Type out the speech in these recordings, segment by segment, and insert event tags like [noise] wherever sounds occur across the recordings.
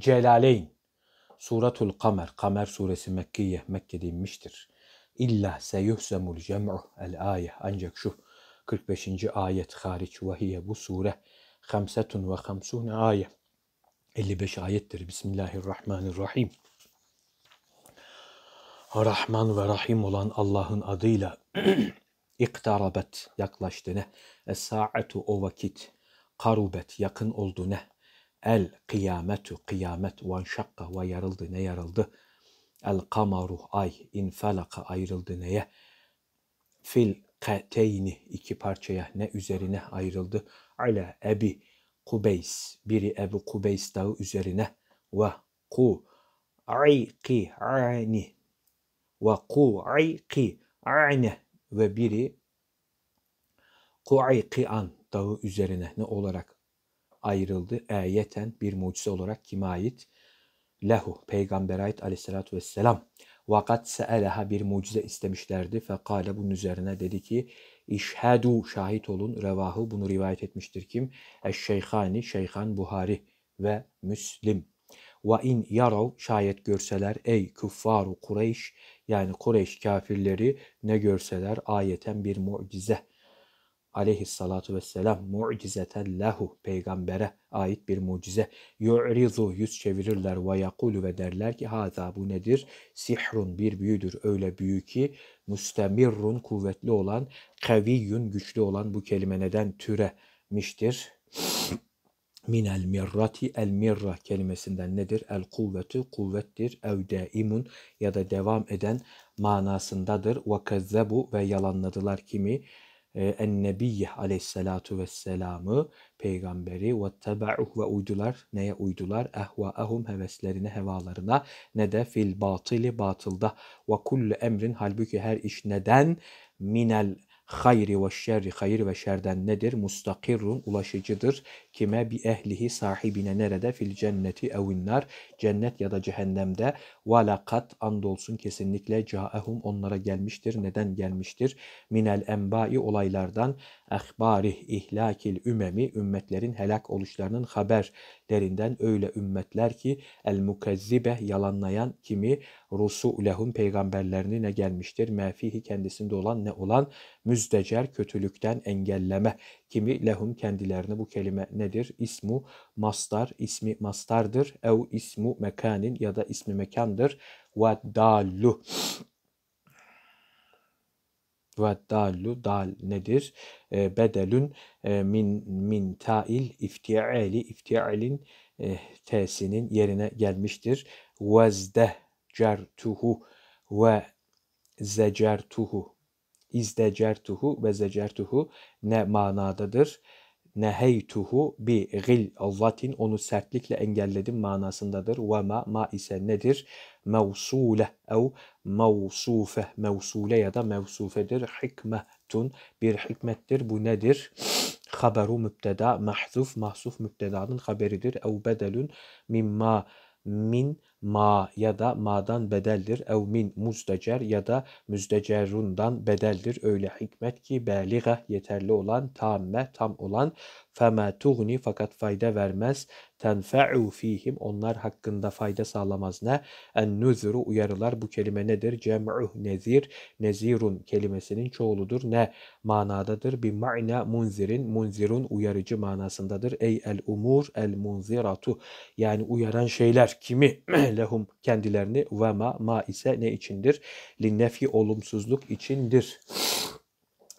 Celaleyn. Suratul Kamer, Kamer suresi Mekkiye, Mekke'de inmiştir. İlla seyuhsemul cem'u el Ayet, Ancak şu 45. ayet hariç ve hiye bu sure hamsetun ve hamsun ayeh. 55 ayettir. Bismillahirrahmanirrahim. Rahman ve Rahim olan Allah'ın adıyla [clears throat] iktarabet yaklaştı ne? Es-sa'atu o vakit karubet yakın oldu ne? El kıyametu kıyamet ve şakka ve yarıldı ne yarıldı. El kamaru ay infalaka ayrıldı neye? Fil kateyni iki parçaya ne üzerine ayrıldı? Ala ebi Kubeys biri Ebu Kubeys dağı üzerine ve ku ayki ani ve ku ayki ani ve biri Kuaykian dağı üzerine ne olarak ayrıldı. ayeten bir mucize olarak kime ait? Lehu. Peygamber'e ait aleyhissalatü vesselam. Vakat se'eleha bir mucize istemişlerdi. Fekale bunun üzerine dedi ki İşhedû şahit olun. Revahı bunu rivayet etmiştir kim? Eşşeyhani, Şeyhan Buhari ve Müslim. Ve in yarav şayet görseler ey küffaru Kureyş yani Kureyş kafirleri ne görseler ayeten bir mucize aleyhissalatu vesselam mu'cizeten lehu peygambere ait bir mucize. Yu'rizu yüz çevirirler ve yakulu ve derler ki haza bu nedir? Sihrun bir büyüdür öyle büyü ki müstemirrun kuvvetli olan kaviyun güçlü olan bu kelime neden türemiştir? Min el mirrati el mirra kelimesinden nedir? El kuvveti kuvvettir. Ev daimun ya da devam eden manasındadır. Vekezzebu ve yalanladılar kimi? Ennebiyyih aleyhissalatu vesselamı peygamberi ve tebauh ve uydular. Neye uydular? ahum heveslerine, hevalarına ne de fil batili batılda ve kullu emrin halbuki her iş neden minel hayri ve şerri hayır ve şerden nedir? Mustakirrun ulaşıcıdır. Kime? Bi ehlihi sahibine nerede? Fil cenneti evinnar. Cennet ya da cehennemde. Ve andolsun kesinlikle caehum onlara gelmiştir. Neden gelmiştir? Minel enbai olaylardan ehbarih ihlakil ümemi ümmetlerin helak oluşlarının haberlerinden öyle ümmetler ki el mukezzibe yalanlayan kimi rusu rusulehum peygamberlerini ne gelmiştir? Mefihi kendisinde olan ne olan müzdecer kötülükten engelleme kimi lehum kendilerini bu kelime ne nedir? İsmu mastar, ismi mastardır. Ev ismu mekanin ya da ismi mekandır. Ve dallu. Ve dallu, dal nedir? E, bedelün e, min, min tail iftiali, iftialin e, tesinin yerine gelmiştir. Vezde certuhu ve zecertuhu izdecertuhu ve zecertuhu ne manadadır? neheytuhu bi gil allatin onu sertlikle engelledim manasındadır. Ve ma ma ise nedir? Mevsule ev mevsufe mevsule ya da mevsufedir. Hikmetun bir hikmettir. Bu nedir? Haberu mübteda mahzuf mahzuf mübtedanın haberidir. Ev bedelun mimma min ma ya da ma'dan bedeldir. Ev min müzdecer ya da müzdecerundan bedeldir. Öyle hikmet ki beliğe yeterli olan, tamme tam olan feme tuğni fakat fayda vermez tenfe'u fihim onlar hakkında fayda sağlamaz ne? En nuzuru uyarılar bu kelime nedir? Cem'uh nezir nezirun kelimesinin çoğuludur ne manadadır? Bir ma'na munzirin munzirun uyarıcı manasındadır. Ey el umur el munziratu yani uyaran şeyler kimi [clears throat] lehum kendilerini ve ma ma ise ne içindir? Linnefi olumsuzluk içindir. [sniffs]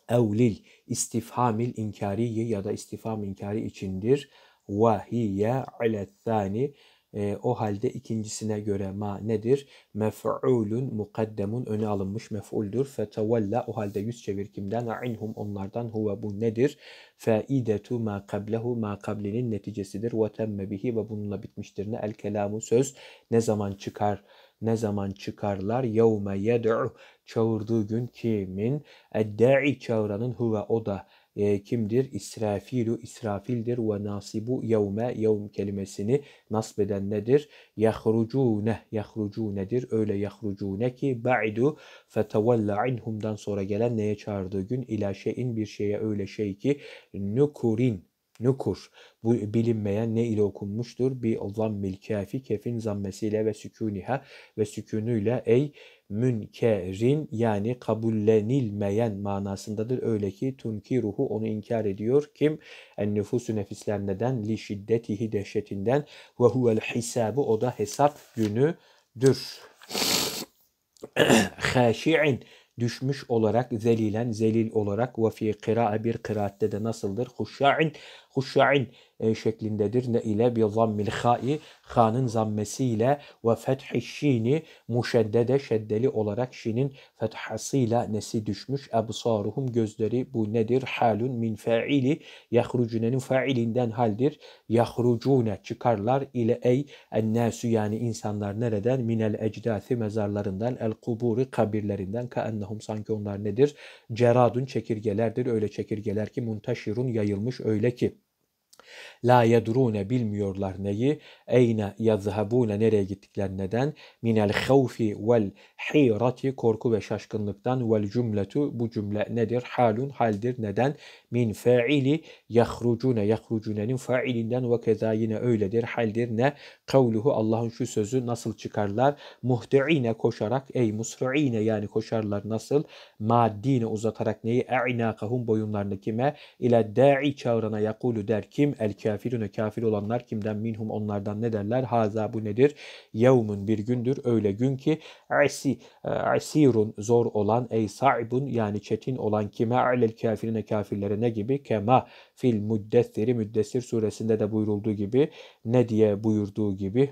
Evlil istifhamil inkariyi ya da istifham inkari içindir. وَهِيَ عَلَى الثَّانِ e, ee, o halde ikincisine göre ma nedir? Mef'ulun mukaddemun öne alınmış mef'uldür. Fetevella o halde yüz çevir kimden? Anhum onlardan huve bu nedir? Faidetu ma kablehu ma kablinin neticesidir. Ve temme bihi ve bununla bitmiştir. Ne el kelamu söz ne zaman çıkar? ne zaman çıkarlar? Yevme yed'u çağırdığı gün kimin? Edda'i çağıranın huve o da e, kimdir? İsrafilu, israfildir Ve nasibu yevme, yevm kelimesini nasbeden nedir? Yahrucune, yahrucunedir. Öyle yahrucune ki ba'idu fetevella inhumdan sonra gelen neye çağırdığı gün ila şeyin bir şeye öyle şey ki nukurin nukur. Bu bilinmeyen ne ile okunmuştur? Bi zammil kafi kefin zammesiyle ve sükuniha ve sükunuyla ey münkerin yani kabullenilmeyen manasındadır. Öyle ki tunki ruhu onu inkar ediyor. Kim? En nüfusu nefisler neden? Li şiddetihi dehşetinden ve huvel hisabı o da hesap günüdür. [clears throat] Haşi'in düşmüş olarak zelilen zelil olarak ve fi kıra'a bir kıraatte de nasıldır? Huşşa'in huşşa'in e, şeklindedir. Ne ile bir zammil ha'i hanın zammesiyle ve fethi şini muşeddede şeddeli olarak şinin fethasıyla nesi düşmüş. Ebsaruhum gözleri bu nedir? Halun min fe'ili yahrucunenin failinden haldir. Yahrucune çıkarlar ile ey ennâsü yani insanlar nereden? Minel ecdâthi mezarlarından el kuburi kabirlerinden ka ennehum sanki onlar nedir? Ceradun çekirgelerdir. Öyle çekirgeler ki muntaşirun yayılmış öyle ki La yedrune bilmiyorlar neyi. Eyne yazhabune nereye gittikler neden? Minel havfi vel hirati korku ve şaşkınlıktan vel cümletu bu cümle nedir? Halun haldir neden? Min faili yahrucune yahrucunenin failinden ve keza yine öyledir haldir ne? Kavluhu Allah'ın şu sözü nasıl çıkarlar? Muhti'ine koşarak ey musri'ine yani koşarlar nasıl? Maddine uzatarak neyi? E'nâkahum boyunlarını kime? İle da'i çağırana yakulu der ki kim el kafirüne kafir olanlar kimden minhum onlardan ne derler? Haza bu nedir? Yevmun bir gündür öyle gün ki asi, asirun zor olan ey saibun yani çetin olan kime alel kafirine kafirlere ne gibi? Kema fil müddessiri müddessir suresinde de buyurulduğu gibi ne diye buyurduğu gibi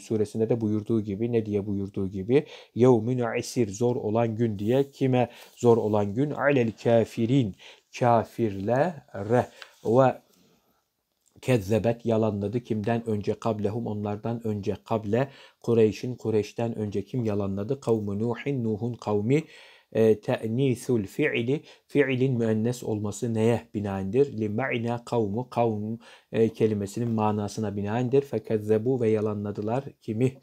suresinde de buyurduğu gibi ne diye buyurduğu gibi yevmun asir zor olan gün diye kime zor olan gün alel kafirin kafirlere ve kezzebet yalanladı. Kimden önce kablehum onlardan önce kable Kureyş'in Kureyş'ten önce kim yalanladı? Kavmu Nuhin Nuh'un kavmi e, te'nisul fiili fiilin müennes olması neye binaendir? Li ma'na kavmu kavm e, kelimesinin manasına binaendir. Fekezzebu ve yalanladılar kimi? [sniffs]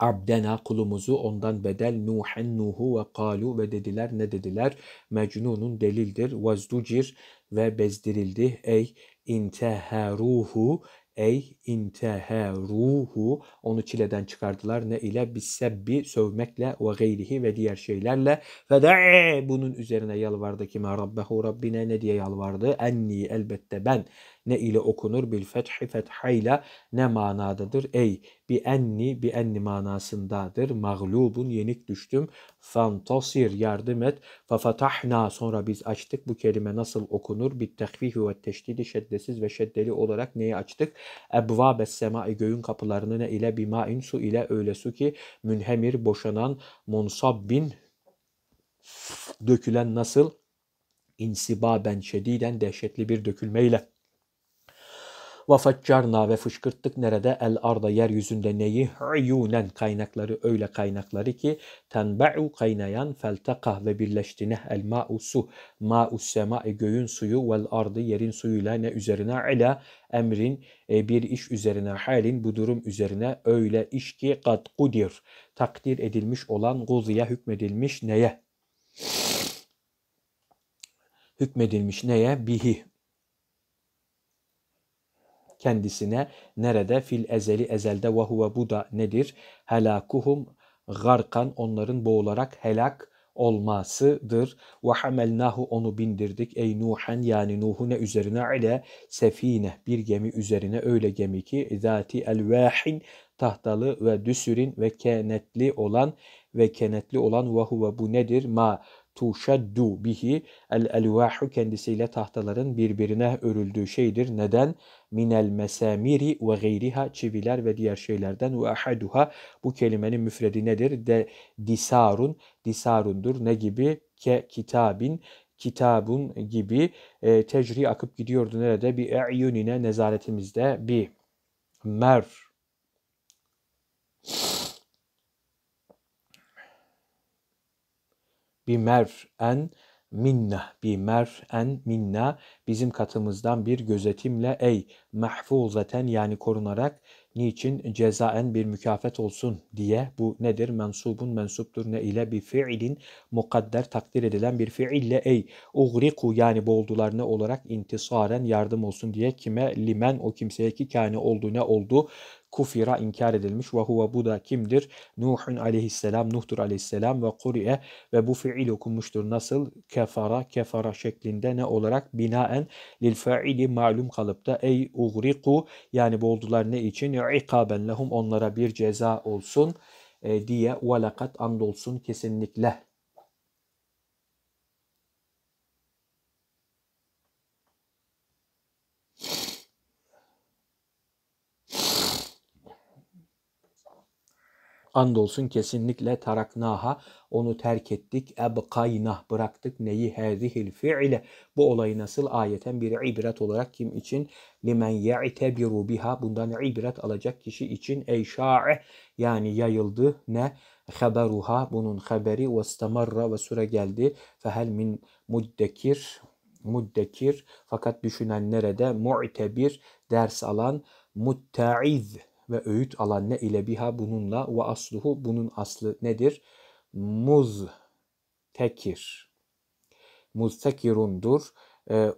abdena kulumuzu ondan bedel nuhen nuhu ve kalu ve dediler ne dediler mecnunun delildir vazducir ve bezdirildi ey inteheruhu ey inteheruhu onu çileden çıkardılar ne ile bisebbi sövmekle ve gayrihi ve diğer şeylerle ve de bunun üzerine yalvardı kime rabbehu rabbine ne diye yalvardı enni elbette ben ne ile okunur? Bil fethi fethayla ne manadadır? Ey bi enni bi enni manasındadır. Mağlubun yenik düştüm. Fantasir yardım et. Fatahna sonra biz açtık. Bu kelime nasıl okunur? Bit tekfifi ve teşdidi şeddesiz ve şeddeli olarak neyi açtık? Ebvabe semai göğün kapılarını ne ile bimain su ile öyle su ki münhemir boşanan monsabbin dökülen nasıl? İnsibaben şediden dehşetli bir dökülmeyle. Ve faccarna ve fışkırttık nerede? El arda yeryüzünde neyi? Uyunen kaynakları öyle kaynakları ki tenbe'u kaynayan feltekah ve birleştiğine el ma'u su ma'u semai göğün suyu vel ardı yerin suyuyla ne üzerine? Ala emrin e, bir iş üzerine halin bu durum üzerine öyle iş ki kad kudir takdir edilmiş olan guziye hükmedilmiş neye? hükmedilmiş neye? Bihi kendisine nerede fil ezeli ezelde ve huve bu da nedir? Helakuhum garkan onların boğularak helak olmasıdır. Ve hamelnahu onu bindirdik ey Nuhen yani Nuh'u ne üzerine ile sefine bir gemi üzerine öyle gemi ki zati elvahin tahtalı ve düsürün ve kenetli olan ve kenetli olan ve huve bu nedir? Ma tuşeddu bihi el elvahu kendisiyle tahtaların birbirine örüldüğü şeydir. Neden? Minel mesamiri ve gayriha çiviler ve diğer şeylerden ve ahaduha bu kelimenin müfredi nedir? De disarun disarundur ne gibi? Ke kitabin kitabun gibi e, tecri akıp gidiyordu nerede? Bir e'yunine nezaretimizde bir mer en minna en minna bizim katımızdan bir gözetimle ey mahfuzaten yani korunarak niçin cezaen bir mükafat olsun diye bu nedir mensubun mensuptur ne ile bir fiilin mukadder takdir edilen bir fiille ey ugriku yani ne olarak intisaren yardım olsun diye kime limen o kimseye ki kâne oldu ne oldu kufira inkar edilmiş. Ve huve bu da kimdir? Nuhun aleyhisselam, Nuh'tur aleyhisselam ve kuri'e ve bu fiil okunmuştur. Nasıl? Kefara, kefara şeklinde ne olarak? Binaen lil faili malum kalıpta. Ey uğriku yani boğuldular ne için? İkaben lehum onlara bir ceza olsun e, diye ve lekad andolsun kesinlikle Andolsun kesinlikle taraknaha onu terk ettik. Ebkaynah bıraktık neyi hazihil fiile. Bu olayı nasıl ayeten bir ibret olarak kim için? Limen ye'tebiru biha. Bundan ibret alacak kişi için ey şa'e yani yayıldı ne? Haberuha bunun haberi ve istamarra ve süre geldi. Fehel min muddekir muddekir fakat düşünen nerede? Mu'tebir ders alan muttaiz ve öğüt alan ne ile biha bununla ve asluhu bunun aslı nedir? Muz tekir. muz tekirundur E,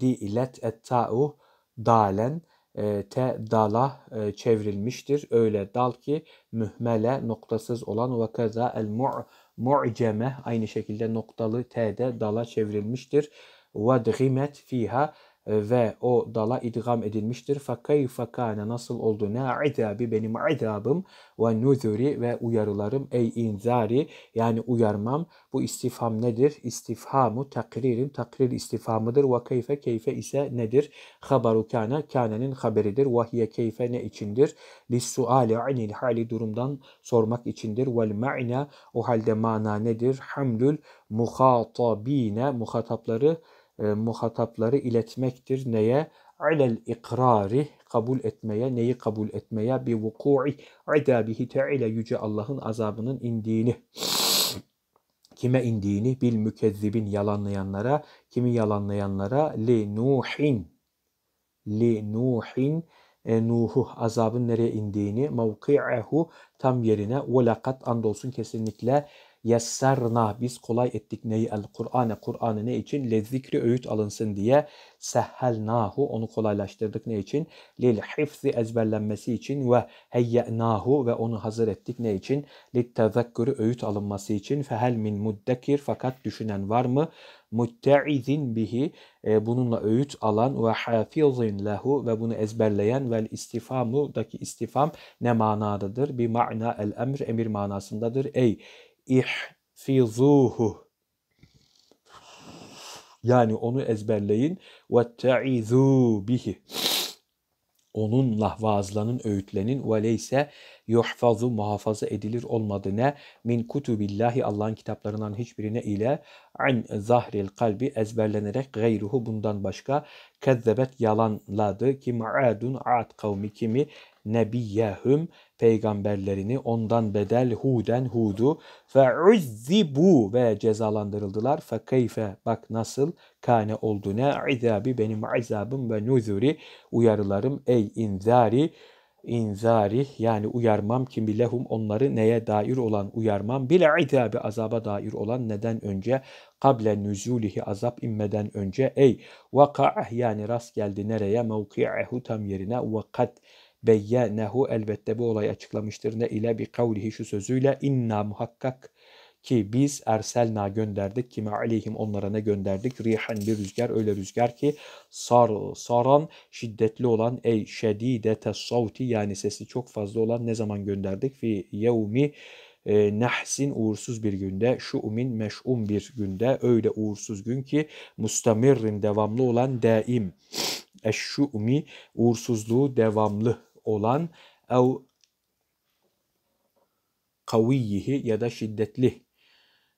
di ilet etta'u dalen e, te dala e, çevrilmiştir. Öyle dal ki mühmele noktasız olan ve kaza el mu' mu'ceme aynı şekilde noktalı te de dala çevrilmiştir. Ve dgimet fiha e, ve o dala idgam edilmiştir. فَكَيْفَ كَانَ nasıl oldu ne azabi benim azabım ve nuzuri ve uyarılarım ey inzari yani uyarmam bu istifham nedir? İstifhamu takririn takrir istifhamıdır ve keyfe ise nedir? Habaru kana kane'nin haberidir. Vahiye keyfe ne içindir? Lissuali anil hali durumdan sormak içindir. Vel ma'na o halde mana nedir? Hamlül muhatabine muhatapları e, muhatapları iletmektir. Neye? Alel ikrari kabul etmeye, neyi kabul etmeye? Bi vuku'i adabihi teala yüce Allah'ın azabının indiğini kime indiğini bil mükezzibin yalanlayanlara, kimi yalanlayanlara li nuhin li nuhin e, Nuh'u azabın nereye indiğini mevki'ehu tam yerine ve lakat andolsun kesinlikle yesserna biz kolay ettik neyi el Kur'ane Kur'an'ı ne için le zikri öğüt alınsın diye sehhelnahu onu kolaylaştırdık ne için lil hifzi ezberlenmesi için ve heyyenahu ve onu hazır ettik ne için lit tezekkürü öğüt alınması için fehel min muddekir fakat düşünen var mı mutta'izin bihi e, bununla öğüt alan ve hafizin lehu ve bunu ezberleyen vel istifamu'daki istifam ne manadadır? Bir mana el emr emir manasındadır. Ey ihfizuhu. Yani onu ezberleyin. Ve te'izu bihi. Onunla vaazlanın, öğütlenin. Ve leyse yuhfazu muhafaza edilir olmadı ne? Min kutubillahi Allah'ın kitaplarından hiçbirine ile an zahril kalbi ezberlenerek gayruhu bundan başka kezzebet yalanladı ki maadun ad kavmi kimi nebiyyehum peygamberlerini ondan bedel huden hudu fe bu ve cezalandırıldılar fe keyfe bak nasıl kane oldu ne izabi benim azabım ve nuzuri uyarılarım ey inzari inzari yani uyarmam kimi lehum onları neye dair olan uyarmam bile idabi azaba dair olan neden önce kable nüzulihi azap inmeden önce ey vaka'ah yani rast geldi nereye mevki'ehu tam yerine vakat kad beyyenehu elbette bu olayı açıklamıştır ne ile bir kavlihi şu sözüyle inna muhakkak ki biz erselna gönderdik. Kime aleyhim onlara ne gönderdik? Rihen bir rüzgar öyle rüzgar ki sar, saran şiddetli olan ey şedidete savti yani sesi çok fazla olan ne zaman gönderdik? Fi yevmi e, nehsin uğursuz bir günde, şu umin meş'um bir günde, öyle uğursuz gün ki mustamirrin devamlı olan daim, şu umi uğursuzluğu devamlı olan ev kaviyihi ya da şiddetli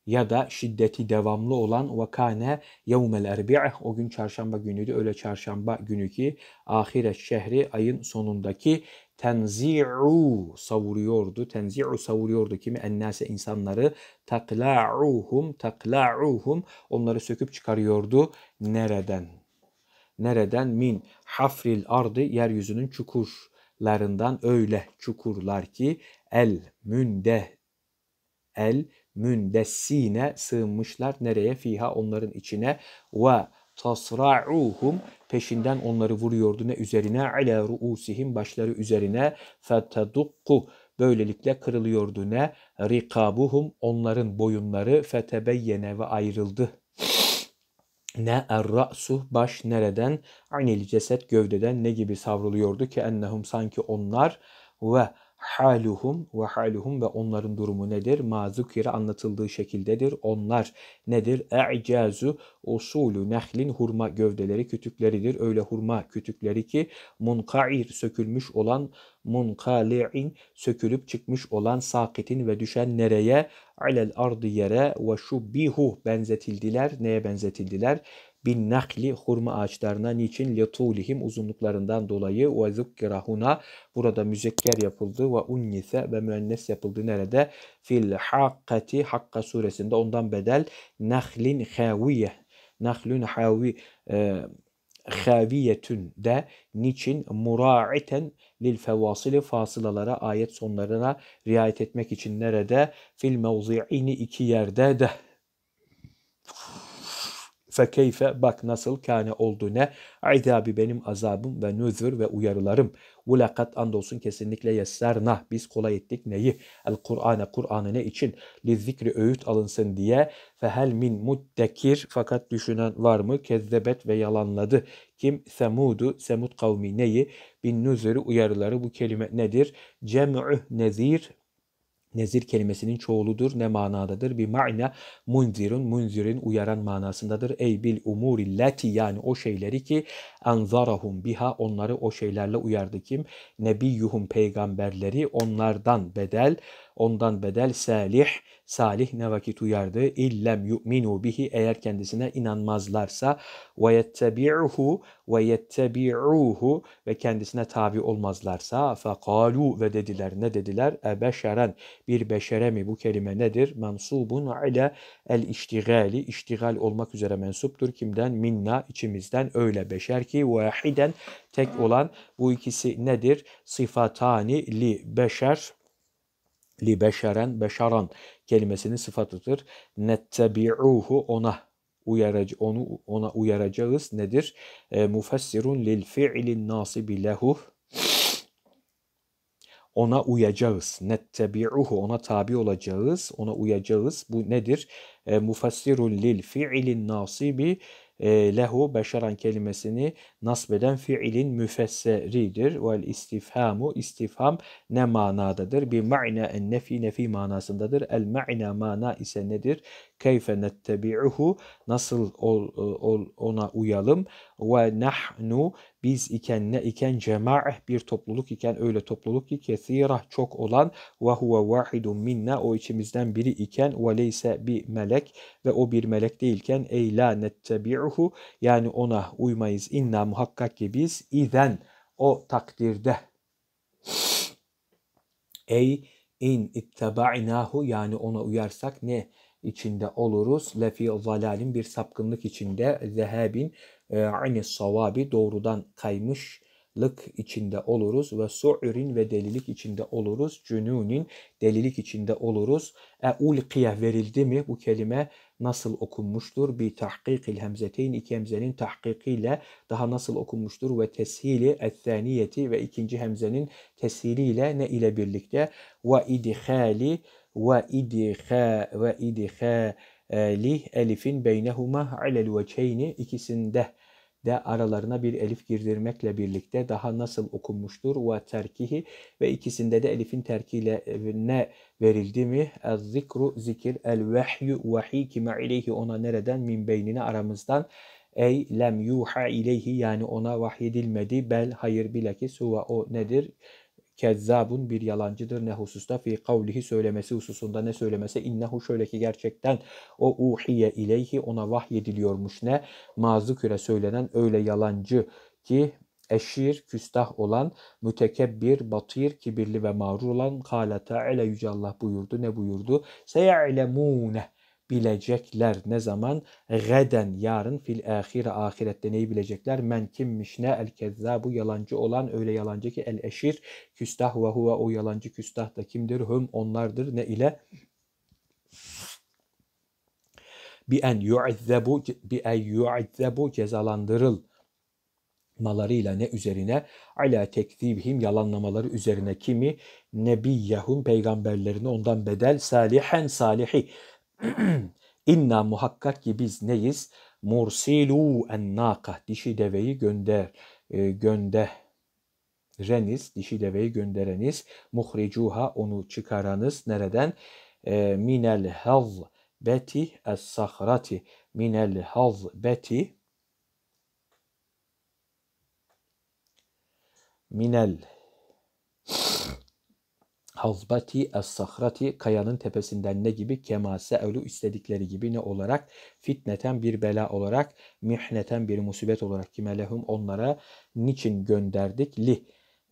ya da şiddeti devamlı olan ve kâne yevmel erbi'eh o gün çarşamba günüydü öyle çarşamba günü ki ahiret şehri ayın sonundaki tenzi'u savuruyordu. Tenzi'u savuruyordu kimi ennase insanları takla'uhum takla'uhum onları söküp çıkarıyordu. Nereden? Nereden? Min hafril ardı yeryüzünün çukurlarından öyle çukurlar ki el münde el mündessine sığınmışlar. Nereye? Fiha onların içine ve tasra'uhum peşinden onları vuruyordu ne üzerine ala ruusihim başları üzerine fetadukku böylelikle kırılıyordu ne rikabuhum onların boyunları fetebeyyene ve ayrıldı ne errasu baş nereden anil ceset gövdeden ne gibi savruluyordu ki ennehum sanki onlar ve haluhum ve haluhum ve onların durumu nedir? Ma zukire anlatıldığı şekildedir. Onlar nedir? E'cazu usulü nehlin hurma gövdeleri kütükleridir. Öyle hurma kütükleri ki munkair sökülmüş olan munkali'in sökülüp çıkmış olan sakitin ve düşen nereye? Alel ardı yere ve şubbihu benzetildiler. Neye benzetildiler? bin nakli hurma ağaçlarına niçin letulihim uzunluklarından dolayı ve zukkirahuna burada müzekker yapıldı ve unnise ve müennes yapıldı nerede? Fil hakkati hakka suresinde ondan bedel nahlin haviye nahlün havi e, haviyetün de niçin mura'iten lil fevasili fasılalara ayet sonlarına riayet etmek için nerede? Fil mevzi'ini iki yerde de. Fekeyfe bak nasıl kâne oldu ne? İzâbi benim azabım ve nüzür ve uyarılarım. Vulakat andolsun kesinlikle nah. biz kolay ettik neyi? El Kur'an'a Kur'an'ı ne için? Lizzikri öğüt alınsın diye. Fehel min muddekir fakat düşünen var mı? Kezzebet ve yalanladı. Kim? Semudu, Semud kavmi neyi? Bin nüzürü uyarıları bu kelime nedir? Cem'ü nezir nezir kelimesinin çoğuludur. Ne manadadır? Bir ma'na munzirun, munzirin uyaran manasındadır. Ey bil umuri lati yani o şeyleri ki anzarahum biha onları o şeylerle uyardı kim? Nebiyyuhum peygamberleri onlardan bedel Ondan bedel salih, salih ne vakit uyardı? İllem yu'minu bihi eğer kendisine inanmazlarsa ve yettebi'uhu ve yettebi'uhu ve kendisine tabi olmazlarsa fekalu ve dediler ne dediler? Ebeşeren bir beşere mi bu kelime nedir? Mensubun ala el iştigali iştigal olmak üzere mensuptur. Kimden? Minna içimizden öyle beşer ki vahiden tek olan bu ikisi nedir? Sıfatani li beşer li beşeren beşaran kelimesinin sıfatıdır. Nettebi'uhu ona uyaracı onu ona uyaracağız nedir? E, mufessirun lil fi'lin nasibi lehu ona uyacağız. Nettebi'uhu ona tabi olacağız. Ona uyacağız. Bu nedir? E, mufassirun lil fi'lin nasibi e, lehu beşeran kelimesini nasbeden fiilin müfesseridir. Vel istifhamu istifham ne manadadır? Bir ma'na en nefi nefi manasındadır. El ma'na mana ise nedir? keyfe nettebi'uhu nasıl ol, e, ol, ona uyalım ve nahnu biz iken ne iken cemaah bir topluluk iken öyle topluluk ki kesira çok olan ve huve vahidun minna o içimizden biri iken ve leyse bir melek ve o bir melek değilken ey la nettebi'uhu yani ona uymayız inna muhakkak ki biz iden o takdirde ey in ittaba'nahu yani ona uyarsak ne içinde oluruz. Lefi zalalin bir sapkınlık içinde zehebin e, aynı savabi doğrudan kaymışlık içinde oluruz ve su'rin ve delilik içinde oluruz. Cünûnin delilik içinde oluruz. E ulkiye verildi mi bu kelime nasıl okunmuştur? Bi tahkikil hemzeteyn iki hemzenin tahkikiyle daha nasıl okunmuştur? Ve teshili ethaniyeti ve ikinci hemzenin teshiliyle ne ile birlikte? Ve idhali ve idha ve idha e, lih elifin beynehuma alel veçeyni ikisinde de aralarına bir elif girdirmekle birlikte daha nasıl okunmuştur ve terkihi ve ikisinde de elifin terkiyle e, ne verildi mi? El zikru zikir el vehyu vahiy kime ileyhi ona nereden min beynine aramızdan ey lem yuha ileyhi yani ona vahyedilmedi bel hayır bilakis suva o nedir? kezzabun bir yalancıdır ne hususta fi kavlihi söylemesi hususunda ne söylemesi innehu şöyle ki gerçekten o uhiye ileyhi ona vahyediliyormuş ne mazuküre söylenen öyle yalancı ki eşir, küstah olan, mütekebbir, batir, kibirli ve mağrur olan Kale Teala Yüce Allah buyurdu. Ne buyurdu? Seye'lemûneh bilecekler. Ne zaman? Geden yarın fil ahire ahirette neyi bilecekler? Men kimmiş ne el bu yalancı olan öyle yalancı ki el eşir küstah ve huve o yalancı küstah da kimdir? Hüm onlardır ne ile? Bi en yu'azzabu bi en yu'azzabu cezalandırıl malarıyla ne üzerine ala tekzibihim yalanlamaları üzerine kimi nebiyahum peygamberlerini ondan bedel salihen salihi [clears throat] İnna muhakkak ki biz neyiz? Mursilu en nakah. Dişi deveyi gönder. E, gönder dişi deveyi göndereniz, muhricuha onu çıkaranız nereden? E, minel hav beti es sahrati minel hav beti minel Havbati es-sahrati kayanın tepesinden ne gibi kemase ölü istedikleri gibi ne olarak fitneten bir bela olarak mihneten bir musibet olarak kime lehum onlara niçin gönderdik lih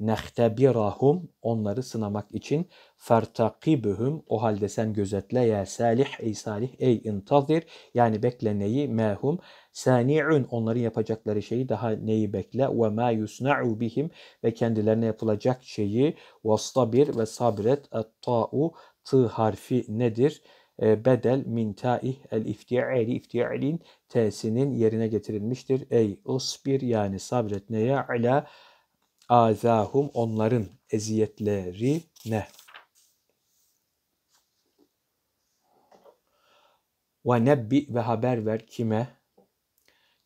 nehtebirahum onları sınamak için fertakibuhum o halde sen gözetle ya salih ey salih ey intazir yani bekle neyi mehum sani'un onların yapacakları şeyi daha neyi bekle ve ma yusna'u bihim ve kendilerine yapılacak şeyi vastabir ve sabret ta'u tı harfi nedir? E, bedel min taih el iftiali iftialin tesinin yerine getirilmiştir. Ey usbir yani sabret neye ala azahum onların eziyetleri ne? Ve nebbi ve haber ver kime?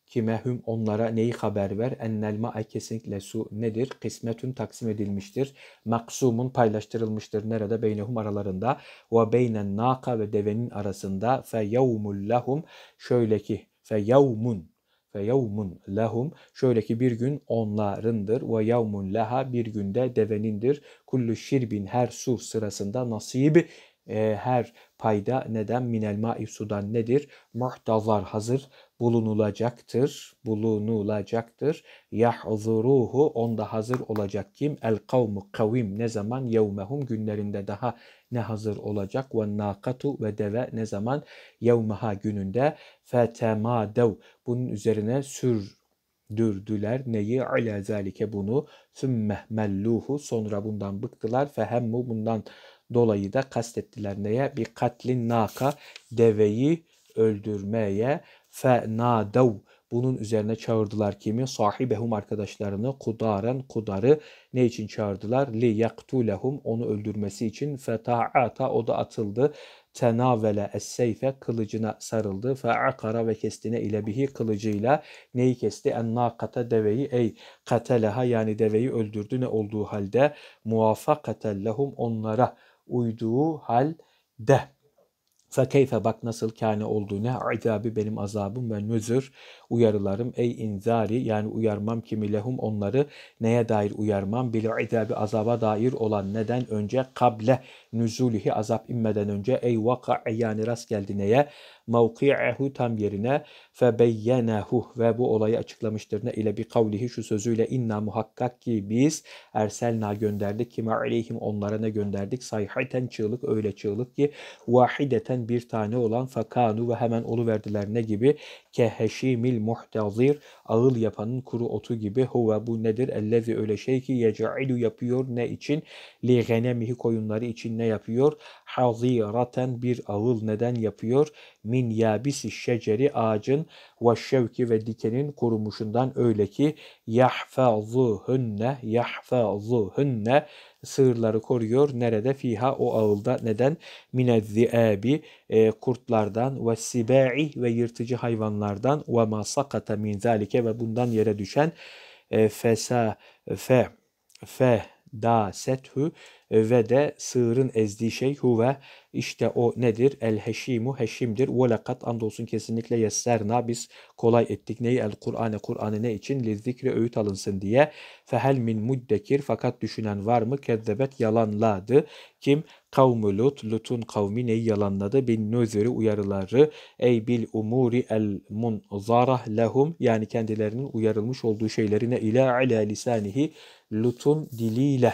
Kime hüm onlara neyi haber ver? Ennel ma'e kesinlikle su nedir? Kısmetün taksim edilmiştir. Maksumun paylaştırılmıştır. Nerede? Beynehum aralarında. Ve beynen naka ve devenin arasında. Fe yevmul lahum. Şöyle ki. Fe yevmun ve yevmun lahum şöyle ki bir gün onlarındır ve yevmun leha bir günde devenindir. Kullu şirbin her su sırasında nasibi e, her payda neden minel ma'i sudan nedir? Muhtazar hazır bulunulacaktır. Bulunulacaktır. Yahzuruhu onda hazır olacak kim? El kavmu kavim ne zaman? Yevmehum günlerinde daha ne hazır olacak ve nakatu ve deve ne zaman yevmaha gününde fetemadev bunun üzerine sürdürdüler neyi ala zalike bunu sümme melluhu sonra bundan bıktılar fehemmu bundan dolayı da kastettiler neye bir katlin naka deveyi öldürmeye fe nadav bunun üzerine çağırdılar kimi? Sahibehum arkadaşlarını kudaren kudarı ne için çağırdılar? Li yaktulehum onu öldürmesi için feta'ata o da atıldı. Tenavele esseyfe kılıcına sarıldı. akara ve kestine ile bihi kılıcıyla neyi kesti? En nakata deveyi ey kateleha yani deveyi öldürdü ne olduğu halde muvafakaten lehum onlara uyduğu halde. Fakeyfe bak nasıl kâne olduğuna, izabi benim azabım ve nüzür uyarılarım ey inzari yani uyarmam kimi lehum onları neye dair uyarmam bil izabi azaba dair olan neden önce kable nüzulihi azap inmeden önce ey vaka yani rast geldi neye mevki'ehu tam yerine febeyyenehu ve bu olayı açıklamıştır ne ile bir kavlihi şu sözüyle inna muhakkak ki biz erselna gönderdik kime aleyhim onlara ne gönderdik sayhaten çığlık öyle çığlık ki vahideten bir tane olan fakanu ve hemen olu verdiler ne gibi keheşimil muhtazir ağıl yapanın kuru otu gibi huve bu nedir? Ellezi öyle şey ki yecailu yapıyor ne için? Li genemihi koyunları için ne yapıyor? Haziraten bir ağıl neden yapıyor? Min yabisi şeceri ağacın ve şevki ve dikenin kurumuşundan öyle ki yahfazuhunne yahfazuhunne sığırları koruyor. Nerede? Fiha o ağılda. Neden? Minezzi'abi e, kurtlardan ve sibai ve yırtıcı hayvanlardan ve ma sakata min zalike ve bundan yere düşen e, fesa fe fe da sethu e, ve de sığırın ezdiği şey huve işte o nedir? El heşimu heşimdir. Ve lekat andolsun kesinlikle yesserna biz kolay ettik. Neyi el Kur'an'ı Kur'an'ı ne için? Lizzikre öğüt alınsın diye. Fehel min muddekir fakat düşünen var mı? Kezzebet yalanladı. Kim? Kavmu Lut. Lut'un kavmi neyi yalanladı? Bin nözeri uyarıları. Ey bil umuri el munzarah lehum. Yani kendilerinin uyarılmış olduğu şeylerine ila ala lisanihi Lut'un diliyle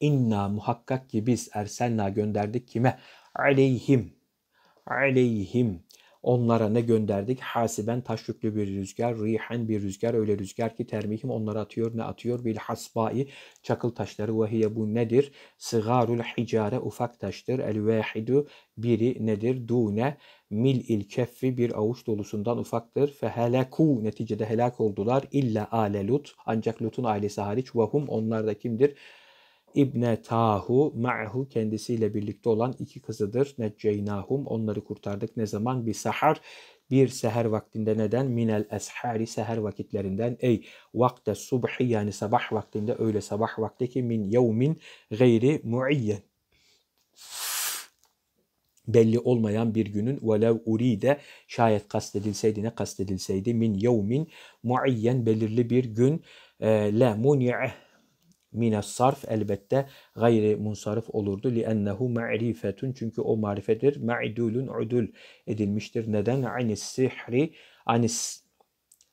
Inna muhakkak ki biz erselna gönderdik kime? Aleyhim. Aleyhim. Onlara ne gönderdik? Hasiben taş yüklü bir rüzgar, rihen bir rüzgar, öyle rüzgar ki termihim onlara atıyor ne atıyor? Bil hasbai çakıl taşları vahiye bu nedir? Sigarul hicare ufak taştır. El vahidu biri nedir? Dune mil il keffi bir avuç dolusundan ufaktır. Feheleku neticede helak oldular. İlla ale Lut ancak Lut'un ailesi hariç. Vahum onlar da kimdir? İbne Tahu ma'hu kendisiyle birlikte olan iki kızıdır. Necceynahum onları kurtardık. Ne zaman? Bir sahar bir seher vaktinde neden? Minel eshari seher vakitlerinden ey vakte subhi yani sabah vaktinde öyle sabah vakti ki min yevmin gayri muiyyen belli olmayan bir günün velev de, şayet kastedilseydi ne kastedilseydi min yevmin muayyen belirli bir gün e, la muni'e minas sarf elbette gayri munsarif olurdu. Li ennehu ma'rifetun çünkü o marifedir. Ma'dulun udul edilmiştir. Neden? Anis sihri anis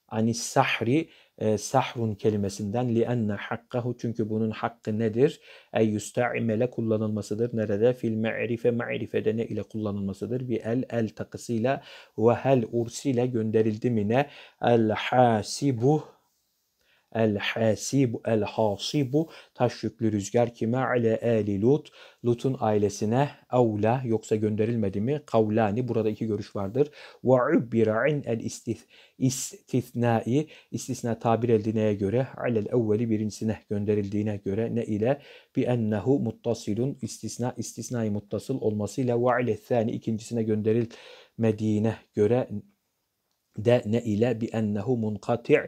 anis sahri e, sahrun kelimesinden li enne hakkahu çünkü bunun hakkı nedir? Ey yusta'imele kullanılmasıdır. Nerede? Fil ma'rife ma'rifede ne ile kullanılmasıdır? Bi el el takısıyla ve hel ursiyle gönderildi mine el hasibuh El hasibu el hasibu taş yüklü rüzgar kime ale eli Lut Lut'un ailesine avla yoksa gönderilmedi mi? Kavlani burada iki görüş vardır. Ve ubbira in el istisnai istisna tabir edildiğine göre alel evveli birincisine gönderildiğine göre ne ile bi ennehu muttasilun istisna istisnai muttasıl olmasıyla ve ile thani ikincisine gönderilmediğine göre de ne ile bi ennehu munkati'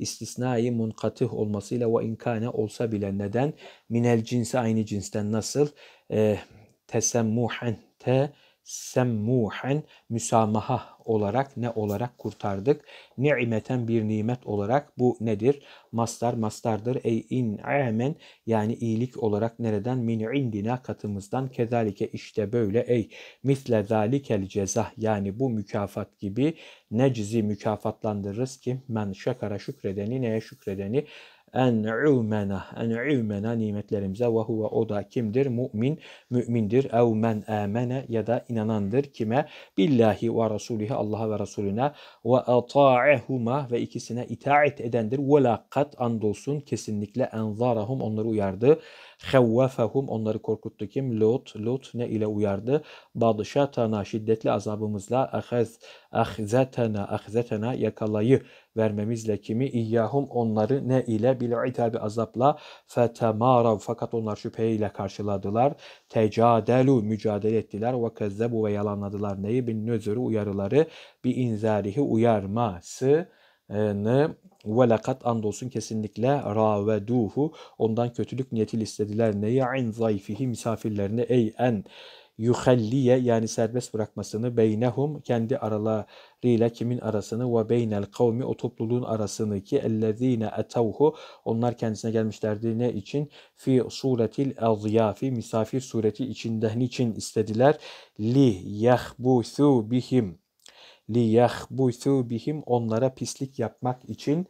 istisnai munkatıh olmasıyla ve inkane olsa bile neden minel cinsi aynı cinsten nasıl e, eh, tesemmuhen te semmuhen müsamaha olarak ne olarak kurtardık? Nimeten bir nimet olarak bu nedir? Mastar mastardır. Ey in amen yani iyilik olarak nereden? Min indina katımızdan. Kedalike işte böyle ey misle zalikel ceza yani bu mükafat gibi necizi mükafatlandırırız ki men şakara şükredeni neye şükredeni en'ümena en'ümena nimetlerimize ve huve o da kimdir? Mümin, mü'mindir. Ev men amene ya da inanandır. Kime? Billahi ve Resulühe Allah'a ve Resulüne ve ata'ehuma ve ikisine itaat edendir. Ve lakat andolsun kesinlikle enzarahum onları uyardı. Hevvafahum onları korkuttu kim? Lut. Lut ne ile uyardı? Badşatana şiddetli azabımızla ahez ahzetena ahzetena yakalayı vermemizle kimi iyyahum onları ne ile bil itabi azapla fetemarav fakat onlar şüpheyle karşıladılar. Tecadelu mücadele ettiler ve kezzebu ve yalanladılar neyi bin nözürü uyarıları bir inzarihi uyarması ee, ne وَلَقَدْ andolsun kesinlikle duhu ondan kötülük niyetiyle istediler. Neye in zayfihi misafirlerine ey en yuhalliye yani serbest bırakmasını beynehum kendi aralarıyla kimin arasını ve beynel kavmi o topluluğun arasını ki ellezine etavhu onlar kendisine gelmişlerdi ne için fi suretil azyafi misafir sureti içinden için istediler li yahbusu bihim liyahbuthu bihim onlara pislik yapmak için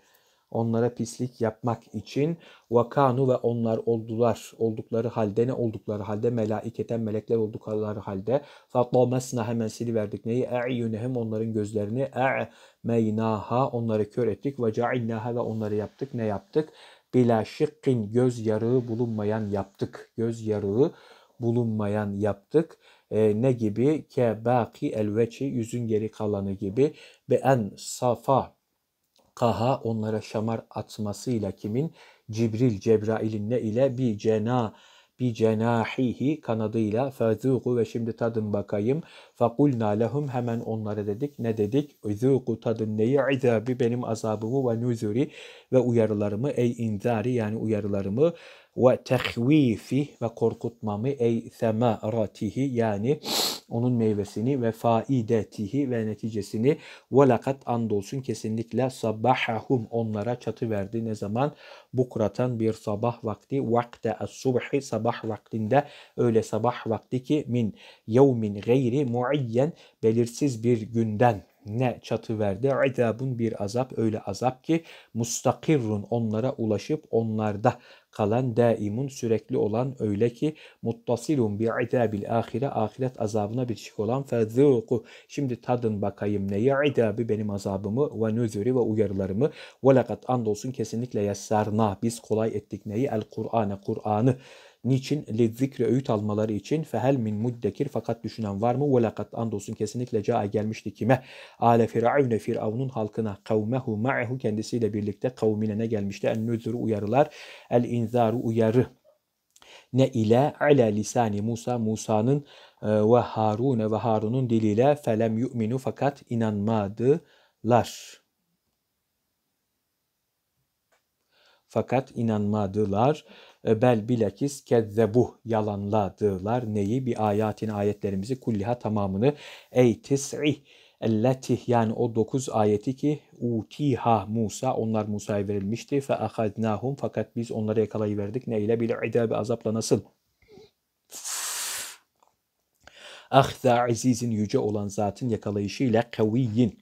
onlara pislik yapmak için vakanu ve onlar oldular oldukları halde ne oldukları halde melaiketen melekler oldukları halde fatlamesna hemen siliverdik neyi e'yunehum onların gözlerini e'meynaha onları kör ettik ve ca'innaha ve onları yaptık ne yaptık bila şıkkın göz yarığı bulunmayan yaptık göz yarığı bulunmayan yaptık e, ne gibi ke baki elveci yüzün geri kalanı gibi ve en safa kaha onlara şamar atmasıyla kimin Cibril Cebrail'in ne ile bir cena bi cenahihi kanadıyla fezuku ve şimdi tadın bakayım fakulna lehum hemen onlara dedik ne dedik uzuku tadın neyi izabi benim azabımı ve nuzuri ve uyarılarımı ey inzari yani uyarılarımı ve tehvifi ve korkutmamı ey semeratihi yani onun meyvesini ve faidetihi ve neticesini ve lakat andolsun kesinlikle sabahahum onlara çatı verdi ne zaman bukratan bir sabah vakti vakte as subhi sabah vaktinde öyle sabah vakti ki min yevmin gayri muayyen belirsiz bir günden ne çatı verdi. İzabun bir azap öyle azap ki mustakirrun onlara ulaşıp onlarda kalan daimun sürekli olan öyle ki muttasilun bi izabil ahire ahiret azabına bitişik olan fezzuku şimdi tadın bakayım neyi izabi benim azabımı ve nüzuri ve uyarılarımı ve lekat andolsun kesinlikle yessarna biz kolay ettik neyi el Kur'an'e Kur'an'ı Niçin? Ledzikre öğüt almaları için. Fehel min muddekir fakat düşünen var mı? Ve lakat andolsun kesinlikle caa gelmişti kime? Ale firavne firavunun halkına kavmehu ma'ehu kendisiyle birlikte kavmine ne gelmişti? El nüzür uyarılar. El inzaru uyarı ne ile ala lisani Musa Musa'nın e, ve Harun'e ve Harun'un diliyle felem yu'minu fakat inanmadılar. Fakat inanmadılar. E, bel bilakis kezzebuh yalanladılar neyi bir ayetin ayetlerimizi kulliha tamamını ey tis'ih elletih yani o dokuz ayeti ki utiha Musa onlar Musa'ya verilmişti fe ahadnahum fakat biz onları yakalayıverdik neyle ile bile idabe azapla nasıl ahza azizin yüce olan zatın yakalayışıyla kaviyin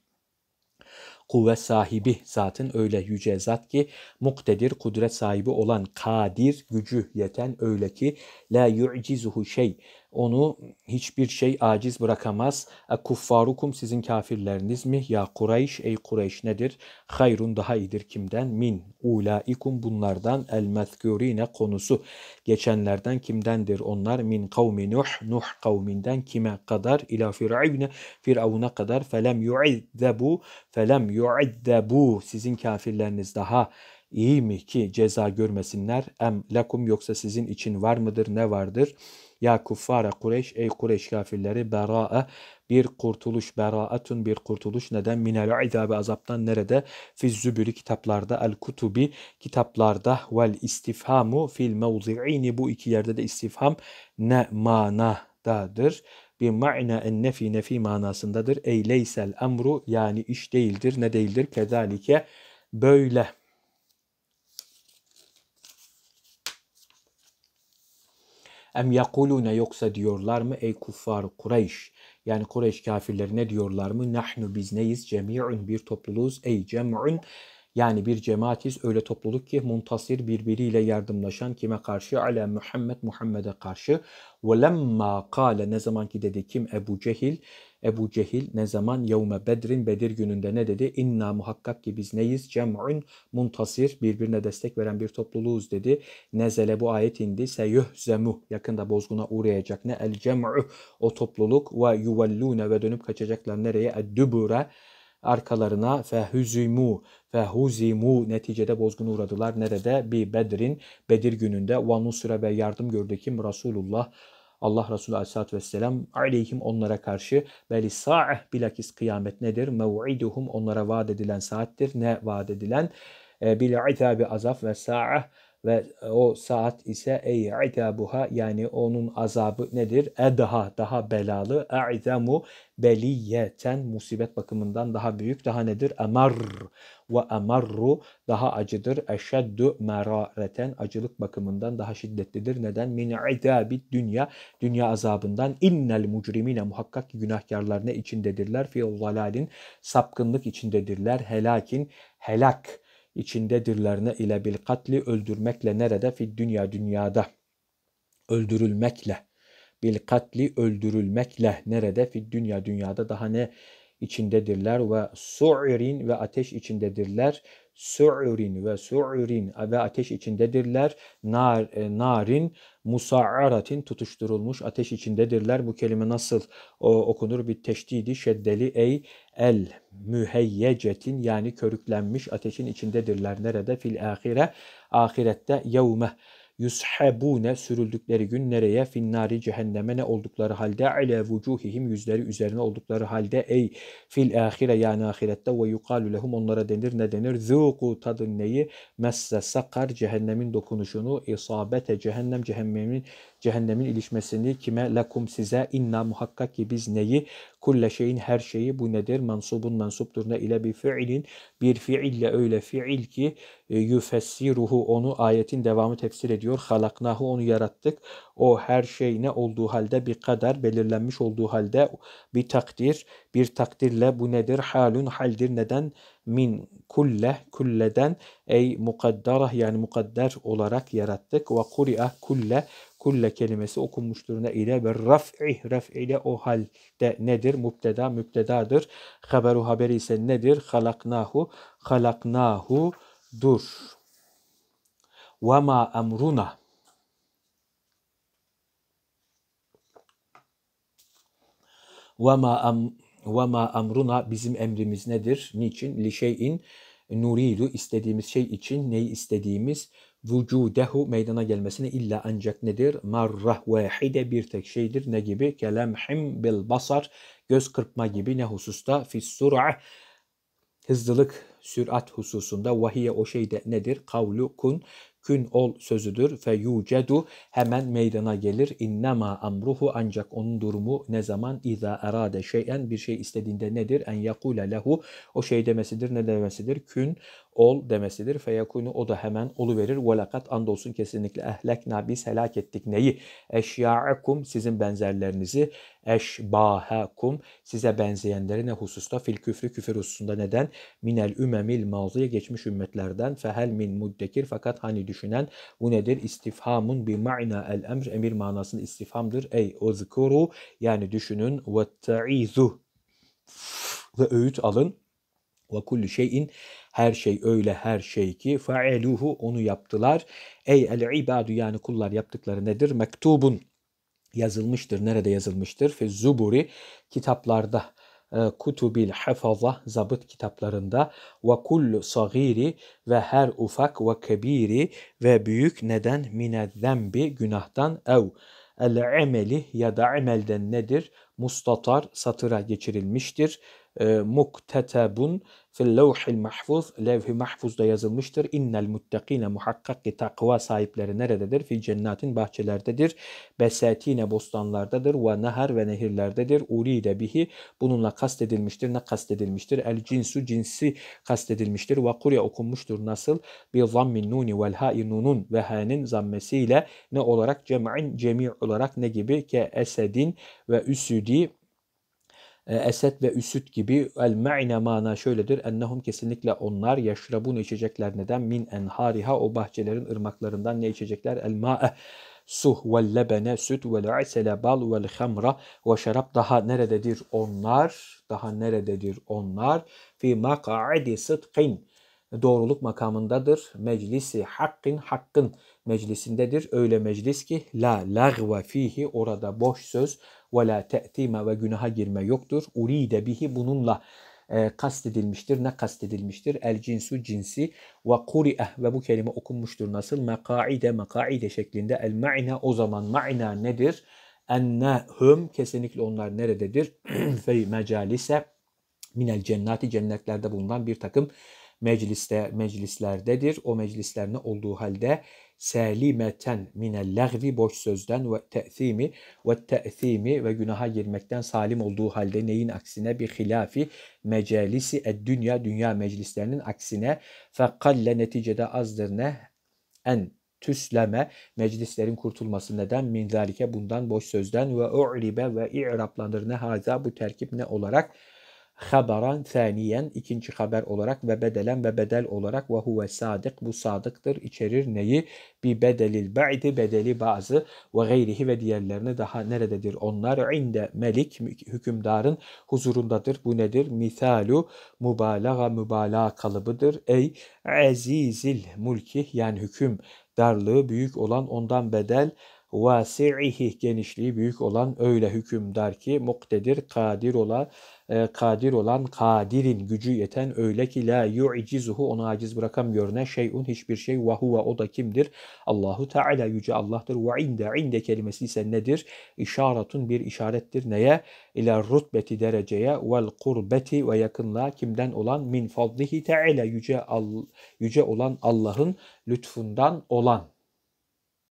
kuvvet sahibi zatın öyle yüce zat ki muktedir, kudret sahibi olan kadir, gücü yeten öyle ki la yu'cizuhu şey onu hiçbir şey aciz bırakamaz. Kuffarukum sizin kafirleriniz mi? Ya Kureyş, ey Kureyş nedir? Hayrun daha iyidir kimden? Min ulaikum bunlardan el mezkürine konusu. Geçenlerden kimdendir onlar? Min kavmi Nuh, Nuh kavminden kime kadar? İla firavne, firavuna kadar. Felem yu'izzebu, felem yu'izzebu. Sizin kafirleriniz daha iyi mi ki ceza görmesinler? Em lakum yoksa sizin için var mıdır ne vardır? Ya kuffara Kureyş ey Kureyş kafirleri bera'a bir kurtuluş beraatun bir kurtuluş neden minel izabe azaptan nerede fi zübürü kitaplarda el kutubi kitaplarda vel istifhamu fil mevzi'ini bu iki yerde de istifham ne manadadır bir ma'na en nefi nefi manasındadır. Ey leysel emru yani iş değildir ne değildir kezalike böyle Em yakulune yoksa diyorlar mı ey kuffar Kureyş? Yani Kureyş kafirleri ne diyorlar mı? Nahnu biz neyiz? Cemi'un bir topluluğuz. Ey cem'un yani bir cemaatiz öyle topluluk ki muntasir birbiriyle yardımlaşan kime karşı? Ala Muhammed Muhammed'e karşı. Ve lemma kale ne zamanki dedi kim? Ebu Cehil Ebu Cehil ne zaman Yevme Bedrin Bedir gününde ne dedi? İnna muhakkak ki biz neyiz? Cem'un muntasir birbirine destek veren bir topluluğuz dedi. Nezele bu ayet indi. Seyuhzemu yakında bozguna uğrayacak ne? El cem'u o topluluk ve yuvellune ve dönüp kaçacaklar nereye? Eddübüre arkalarına fehuzimu fehuzimu neticede bozgun uğradılar. Nerede? Bir Bedrin Bedir gününde ve nusre ve yardım gördü kim? Resulullah Allah Resulü Aleyhisselatü Vesselam aleyhim onlara karşı beli sa'eh bilakis kıyamet nedir? Mev'iduhum onlara vaat edilen saattir. Ne vaat edilen? Ee, bil azabi azaf ve sa'eh ve e, o saat ise ey itabuha yani onun azabı nedir? E daha daha belalı a'izamu beliyeten musibet bakımından daha büyük daha nedir? Emar ve emarru daha acıdır. Eşeddu merareten acılık bakımından daha şiddetlidir. Neden? Min idabi dünya dünya azabından innel mucrimine muhakkak günahkarlar ne içindedirler? Fi zalalin sapkınlık içindedirler. Helakin helak içindedirlerine ile bil katli öldürmekle nerede? Fi dünya dünyada öldürülmekle bil katli öldürülmekle nerede? Fi dünya dünyada daha ne içindedirler ve su'irin ve ateş içindedirler su'urin ve su'urin ve ateş içindedirler. Nar, e, narin musa'aratin tutuşturulmuş ateş içindedirler. Bu kelime nasıl o, okunur? Bir teşdidi şeddeli ey el müheyyecetin yani körüklenmiş ateşin içindedirler. Nerede? Fil ahire ahirette yevmeh yushabune sürüldükleri gün nereye finnari cehenneme ne oldukları halde ile vucuhihim yüzleri üzerine oldukları halde ey fil ahire yani ahirette ve yukalu lehum onlara denir ne denir zuku tadın neyi messe sakar cehennemin dokunuşunu isabete cehennem cehennemin cehennemin ilişmesini kime lekum size inna muhakkak ki biz neyi kulle şeyin her şeyi bu nedir mansubun mensuptur ne ile bir fiilin bir fiille öyle fiil ki e, ruhu onu ayetin devamı tefsir ediyor halaknahu onu yarattık o her şey ne olduğu halde bir kadar belirlenmiş olduğu halde bir takdir bir takdirle bu nedir halun haldir neden min kulle kulleden ey mukaddarah yani mukadder olarak yarattık ve kuria kulle kulle kelimesi okunmuştur ne ile ve raf'i raf ile o halde nedir? Mübteda mübtedadır. Haberu haberi ise nedir? Halaknahu halaknahu dur. Ve ma emruna ve ma am ve ma amruna bizim emrimiz nedir? Niçin? Li şeyin nuridu istediğimiz şey için neyi istediğimiz vücudehu meydana gelmesine illa ancak nedir? Marrah vahide bir tek şeydir. Ne gibi? Kelemhim bil basar göz kırpma gibi ne hususta? Fis sur'a hızlılık, sürat hususunda vahiye o şeyde nedir? Kavlu kun kün ol sözüdür. Fe yucedu hemen meydana gelir. İnnema amruhu ancak onun durumu ne zaman İza erade şeyen bir şey istediğinde nedir? En yakule lehu o şey demesidir ne demesidir? Kün ol demesidir. feyakunu o da hemen olu verir. Velakat andolsun kesinlikle ehlekna biz helak ettik neyi? Eşya'akum sizin benzerlerinizi eşbahakum size benzeyenleri ne hususta fil küfrü küfür hususunda neden minel ümemil maziye geçmiş ümmetlerden fehel min muddekir fakat hani düşünen bu nedir istifhamun bi ma'na el emr emir manasında istifhamdır ey ozkuru yani düşünün ve ta'izu ve öğüt alın ve kullu şeyin her şey öyle her şey ki faeluhu onu yaptılar. Ey el ibadu yani kullar yaptıkları nedir? Mektubun yazılmıştır. Nerede yazılmıştır? Fe zuburi kitaplarda ee, kutubil hafaza zabıt kitaplarında ve kullu sagiri ve her ufak ve kebiri ve büyük neden minezzembi günahtan ev el emeli ya da emelden nedir? Mustatar satıra geçirilmiştir e, muktetebun fil levhil mahfuz levh-i mahfuzda yazılmıştır. İnnel muttakine muhakkak ki takva sahipleri nerededir? Fil cennetin bahçelerdedir. Besatine bostanlardadır. Ve nehar ve nehirlerdedir. Uri Uride bihi bununla kastedilmiştir. Ne kastedilmiştir? El cinsu cinsi kastedilmiştir. Ve kurya okunmuştur. Nasıl? Bir zammin nuni vel ha'i nunun ve ha'nin zammesiyle ne olarak cem'in cemi olarak ne gibi? Ke esedin ve üsüdi e, Esed ve Üsüt gibi el ma'ne mana şöyledir. Ennehum kesinlikle onlar yaşrabun içecekler neden? Min en hariha o bahçelerin ırmaklarından ne içecekler? El ma'e suh vel lebene süt ve isele bal ve hamra ve şarap daha nerededir onlar? Daha nerededir onlar? Fi maka'idi sıdkin doğruluk makamındadır. Meclisi hakkın hakkın meclisindedir. Öyle meclis ki la lagve fihi orada boş söz ve la te'time ve günaha girme yoktur. Uride bihi bununla e, kastedilmiştir. Ne kastedilmiştir? El cinsu cinsi ve kuri'eh ve bu kelime okunmuştur. Nasıl? Mekaide mekaide şeklinde el ma'na o zaman ma'na nedir? Ennehum kesinlikle onlar nerededir? [clears throat] Fey mecalise minel cennati cennetlerde bulunan bir takım mecliste meclislerdedir. O meclisler ne olduğu halde salimeten minel lagvi boş sözden ve te'thimi ve te'thimi ve günaha girmekten salim olduğu halde neyin aksine bir hilafi mecalisi ed dünya dünya meclislerinin aksine fekalle neticede azdır ne en tüsleme meclislerin kurtulması neden min zalike bundan boş sözden ve u'ribe ve i'raplanır ne haza bu terkip ne olarak habaran saniyen ikinci haber olarak ve bedelen ve bedel olarak ve huve sadık bu sadıktır içerir neyi bir bedelil ba'di bedeli bazı ve gayrihi ve diğerlerini daha nerededir onlar inde melik hükümdarın huzurundadır bu nedir misalu mübalağa mübalağa kalıbıdır ey azizil mulki yani hüküm darlığı büyük olan ondan bedel vasi'ihi genişliği büyük olan öyle hükümdar ki muktedir kadir olan e, kadir olan, kadirin gücü yeten öyle ki la yu'cizuhu onu aciz bırakamıyor. Ne şeyun hiçbir şey ve huve o da kimdir? Allahu Teala yüce Allah'tır. Ve inde inde kelimesi ise nedir? İşaretun bir işarettir. Neye? İla rutbeti dereceye vel kurbeti ve yakınlığa kimden olan? Min fadlihi Teala yüce, al, yüce olan Allah'ın lütfundan olan.